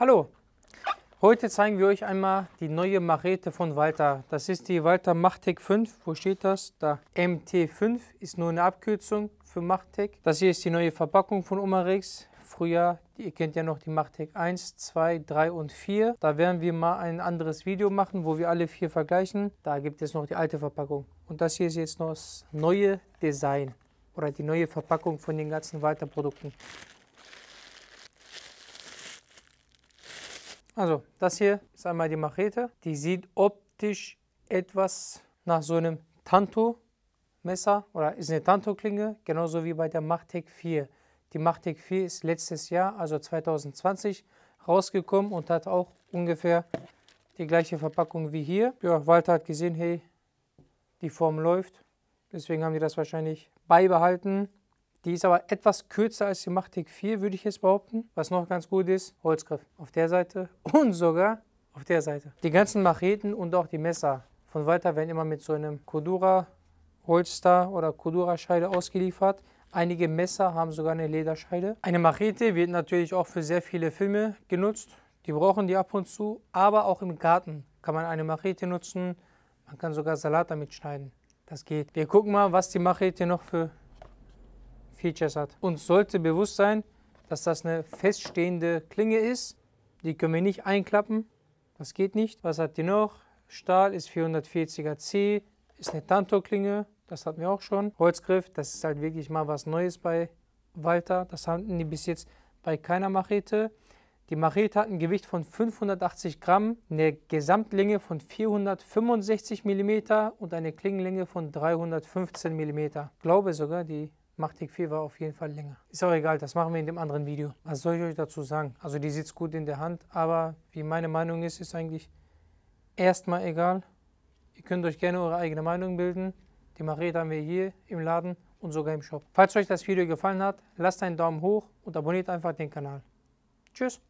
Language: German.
Hallo, heute zeigen wir euch einmal die neue Machete von Walter. Das ist die Walter Machtec 5. Wo steht das? Da. MT5 ist nur eine Abkürzung für Machtec. Das hier ist die neue Verpackung von Umarex. Früher, ihr kennt ja noch die Machtec 1, 2, 3 und 4. Da werden wir mal ein anderes Video machen, wo wir alle vier vergleichen. Da gibt es noch die alte Verpackung. Und das hier ist jetzt noch das neue Design oder die neue Verpackung von den ganzen Walter-Produkten. Also das hier ist einmal die Machete. Die sieht optisch etwas nach so einem Tanto-Messer oder ist eine Tanto-Klinge, genauso wie bei der Machtec 4. Die Machtec 4 ist letztes Jahr, also 2020, rausgekommen und hat auch ungefähr die gleiche Verpackung wie hier. Ja, Walter hat gesehen, hey, die Form läuft. Deswegen haben die das wahrscheinlich beibehalten. Die ist aber etwas kürzer als die Machtig 4, würde ich jetzt behaupten. Was noch ganz gut ist, Holzgriff auf der Seite und sogar auf der Seite. Die ganzen Macheten und auch die Messer von Walter werden immer mit so einem Kodura Holster oder Kodura Scheide ausgeliefert. Einige Messer haben sogar eine Lederscheide. Eine Machete wird natürlich auch für sehr viele Filme genutzt. Die brauchen die ab und zu, aber auch im Garten kann man eine Machete nutzen. Man kann sogar Salat damit schneiden. Das geht. Wir gucken mal, was die Machete noch für Features hat. Uns sollte bewusst sein, dass das eine feststehende Klinge ist. Die können wir nicht einklappen. Das geht nicht. Was hat die noch? Stahl ist 440er C, ist eine Tanto-Klinge. Das hatten wir auch schon. Holzgriff, das ist halt wirklich mal was Neues bei Walter. Das hatten die bis jetzt bei keiner Machete. Die Machete hat ein Gewicht von 580 Gramm, eine Gesamtlänge von 465 mm und eine Klingenlänge von 315 mm. Ich glaube sogar, die macht die war auf jeden Fall länger. Ist auch egal, das machen wir in dem anderen Video. Was soll ich euch dazu sagen? Also die sitzt gut in der Hand, aber wie meine Meinung ist, ist eigentlich erstmal egal. Ihr könnt euch gerne eure eigene Meinung bilden. Die Marita haben wir hier im Laden und sogar im Shop. Falls euch das Video gefallen hat, lasst einen Daumen hoch und abonniert einfach den Kanal. Tschüss!